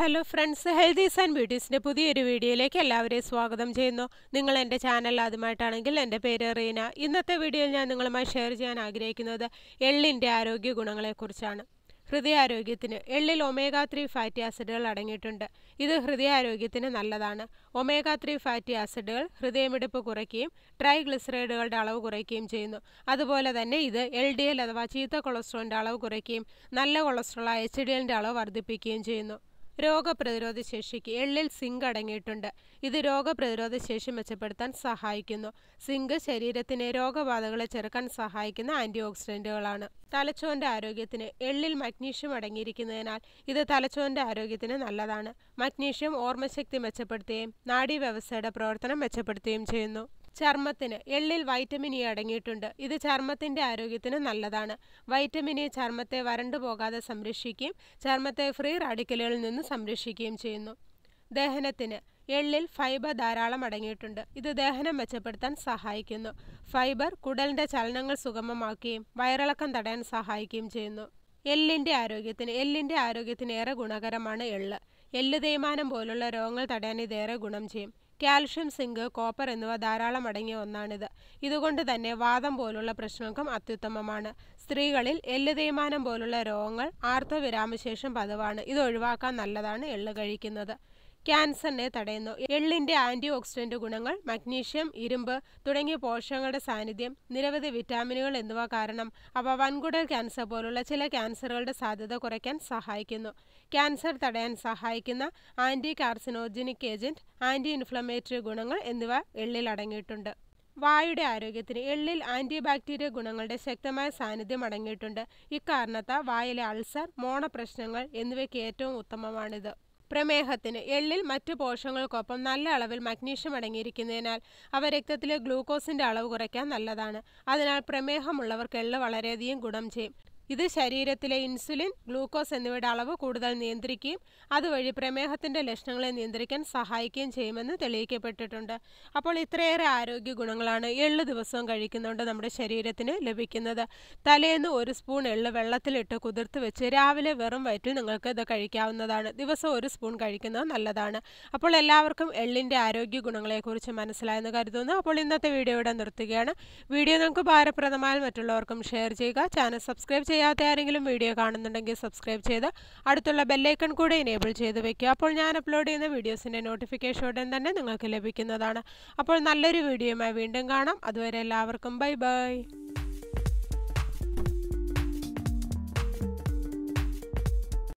hello friends healthies and ബ്യൂട്ടീസിൻ്റെ പുതിയൊരു വീഡിയോയിലേക്ക് എല്ലാവരെയും സ്വാഗതം ചെയ്യുന്നു നിങ്ങൾ എൻ്റെ ചാനൽ ആദ്യമായിട്ടാണെങ്കിൽ എൻ്റെ പേര് റീന ഇന്നത്തെ വീഡിയോയിൽ ഞാൻ നിങ്ങളുമായി ഷെയർ ചെയ്യാൻ ആഗ്രഹിക്കുന്നത് എള്ളിൻ്റെ ആരോഗ്യ ഗുണങ്ങളെക്കുറിച്ചാണ് ഹൃദയാരോഗ്യത്തിന് എള്ളിൽ ഒമേഗ ത്രീ ഫാറ്റി ആസിഡുകൾ അടങ്ങിയിട്ടുണ്ട് ഇത് ഹൃദയാരോഗ്യത്തിന് നല്ലതാണ് ഒമേഗ ത്രീ ഫാറ്റി ആസിഡുകൾ ഹൃദയമിടിപ്പ് കുറയ്ക്കുകയും ട്രൈഗ്ലിസറൈഡുകളുടെ അളവ് കുറയ്ക്കുകയും ചെയ്യുന്നു അതുപോലെ തന്നെ ഇത് എൽ ഡി എൽ അഥവാ ചീത്ത കൊളസ്ട്രോളിൻ്റെ അളവ് കുറയ്ക്കുകയും നല്ല കൊളസ്ട്രോൾ എച്ച് ഡി എല്ലിൻ്റെ അളവ് വർദ്ധിപ്പിക്കുകയും ചെയ്യുന്നു രോഗപ്രതിരോധ ശേഷിക്ക് എള്ളിൽ സിങ്ക് അടങ്ങിയിട്ടുണ്ട് ഇത് രോഗപ്രതിരോധ ശേഷി മെച്ചപ്പെടുത്താൻ സഹായിക്കുന്നു സിങ്ക് ശരീരത്തിനെ രോഗബാധകളെ ചെറുക്കാൻ സഹായിക്കുന്ന ആന്റി ഓക്സിഡന്റുകളാണ് തലച്ചോറിൻ്റെ ആരോഗ്യത്തിന് എള്ളിൽ മഗ്നീഷ്യം അടങ്ങിയിരിക്കുന്നതിനാൽ ഇത് തലച്ചോറിന്റെ ആരോഗ്യത്തിന് നല്ലതാണ് മഗ്നീഷ്യം ഓർമ്മശക്തി മെച്ചപ്പെടുത്തുകയും നാഡീവ്യവസ്ഥയുടെ പ്രവർത്തനം മെച്ചപ്പെടുത്തുകയും ചെയ്യുന്നു ചർമ്മത്തിന് എള്ളിൽ വൈറ്റമിൻ ഇ e അടങ്ങിയിട്ടുണ്ട് ഇത് ചർമ്മത്തിന്റെ ആരോഗ്യത്തിന് നല്ലതാണ് വൈറ്റമിൻ ഇ e ചർമ്മത്തെ വരണ്ടു പോകാതെ സംരക്ഷിക്കുകയും ചർമ്മത്തെ ഫ്രീ റാഡിക്കലുകളിൽ നിന്ന് സംരക്ഷിക്കുകയും ചെയ്യുന്നു ദഹനത്തിന് എള്ളിൽ ഫൈബർ ധാരാളം അടങ്ങിയിട്ടുണ്ട് ഇത് ദഹനം മെച്ചപ്പെടുത്താൻ സഹായിക്കുന്നു ഫൈബർ കുടലിന്റെ ചലനങ്ങൾ സുഗമമാക്കുകയും വയറിളക്കം തടയാൻ സഹായിക്കുകയും ചെയ്യുന്നു എല്ലിന്റെ ആരോഗ്യത്തിന് എല്ലിന്റെ ആരോഗ്യത്തിന് ഏറെ ഗുണകരമാണ് എള്ള് എല്ല് തേയ്മാനം പോലുള്ള രോഗങ്ങൾ തടയാൻ ഇതേറെ ഗുണം ചെയ്യും കാൽഷ്യം സിങ്ക് കോപ്പർ എന്നിവ ധാരാളം അടങ്ങിയ ഒന്നാണിത് ഇതുകൊണ്ട് തന്നെ വാദം പോലുള്ള പ്രശ്നങ്ങൾക്കും അത്യുത്തമമാണ് സ്ത്രീകളിൽ എല്ല് തേയ്മാനം പോലുള്ള രോഗങ്ങൾ ആർത്തവിരാമശേഷം പതിവാണ് ഇത് ഒഴിവാക്കാൻ നല്ലതാണ് എള്ള് കഴിക്കുന്നത് ക്യാൻസറിനെ തടയുന്നു എള്ളിന്റെ ആന്റി ഓക്സിഡന്റ് ഗുണങ്ങൾ മഗ്നീഷ്യം ഇരുമ്പ് തുടങ്ങിയ പോഷകങ്ങളുടെ സാന്നിധ്യം നിരവധി വിറ്റാമിനുകൾ എന്നിവ കാരണം അവ വൻകുടൽ ക്യാൻസർ പോലുള്ള ചില ക്യാൻസറുകളുടെ സാധ്യത കുറയ്ക്കാൻ സഹായിക്കുന്നു ക്യാൻസർ തടയാൻ സഹായിക്കുന്ന anti carcinogenic agent anti inflammatory ഗുണങ്ങൾ എന്നിവ എള്ളിൽ അടങ്ങിയിട്ടുണ്ട് വായുടെ ആരോഗ്യത്തിന് എള്ളിൽ ആൻറ്റിബാക്ടീരിയ ഗുണങ്ങളുടെ ശക്തമായ സാന്നിധ്യം അടങ്ങിയിട്ടുണ്ട് ഇക്കാരണത്താൽ വായിലെ അൾസർ മോണ പ്രശ്നങ്ങൾ എന്നിവയ്ക്ക് ഏറ്റവും ഉത്തമമാണിത് പ്രമേഹത്തിന് എള്ളിൽ മറ്റു പോഷകങ്ങൾക്കൊപ്പം നല്ല അളവിൽ മഗ്നീഷ്യം അടങ്ങിയിരിക്കുന്നതിനാൽ അവ രക്തത്തിലെ ഗ്ലൂക്കോസിന്റെ അളവ് കുറയ്ക്കാൻ നല്ലതാണ് അതിനാൽ പ്രമേഹമുള്ളവർക്ക് എള്ള് വളരെയധികം ഗുണം ചെയ്യും ഇത് ശരീരത്തിലെ ഇൻസുലിൻ ഗ്ലൂക്കോസ് എന്നിവയുടെ അളവ് കൂടുതൽ നിയന്ത്രിക്കുകയും അതുവഴി പ്രമേഹത്തിൻ്റെ ലക്ഷണങ്ങളെ നിയന്ത്രിക്കാൻ സഹായിക്കുകയും ചെയ്യുമെന്ന് തെളിയിക്കപ്പെട്ടിട്ടുണ്ട് അപ്പോൾ ഇത്രയേറെ ആരോഗ്യ ഗുണങ്ങളാണ് എള്ള് ദിവസവും കഴിക്കുന്നുണ്ട് നമ്മുടെ ശരീരത്തിന് ലഭിക്കുന്നത് തലേന്ന് ഒരു സ്പൂൺ എള്ള് വെള്ളത്തിലിട്ട് കുതിർത്ത് വെച്ച് രാവിലെ വെറും വയറ്റിൽ നിങ്ങൾക്ക് ഇത് കഴിക്കാവുന്നതാണ് ദിവസം ഒരു സ്പൂൺ കഴിക്കുന്നത് നല്ലതാണ് അപ്പോൾ എല്ലാവർക്കും എള്ളിൻ്റെ ആരോഗ്യ ഗുണങ്ങളെക്കുറിച്ച് മനസ്സിലായെന്ന് കരുതുന്നു അപ്പോൾ ഇന്നത്തെ വീഡിയോ ഇവിടെ നിർത്തുകയാണ് വീഡിയോ നിങ്ങൾക്ക് ഭാരപ്രദമായ മറ്റുള്ളവർക്കും ഷെയർ ചെയ്യുക ചാനൽ സബ്സ്ക്രൈബ് ചെയ്യുക ചെയ്യാത്ത ആരെങ്കിലും വീഡിയോ കാണുന്നുണ്ടെങ്കിൽ സബ്സ്ക്രൈബ് ചെയ്ത് അടുത്തുള്ള ബെല്ലൈക്കൺ കൂടെ എനേബിൾ ചെയ്ത് വെക്കുക അപ്പോൾ ഞാൻ അപ്ലോഡ് ചെയ്യുന്ന വീഡിയോസിൻ്റെ നോട്ടിഫിക്കേഷൻ ഉടൻ തന്നെ നിങ്ങൾക്ക് ലഭിക്കുന്നതാണ് അപ്പോൾ നല്ലൊരു വീഡിയോയുമായി വീണ്ടും കാണാം അതുവരെ എല്ലാവർക്കും ബൈ ബൈ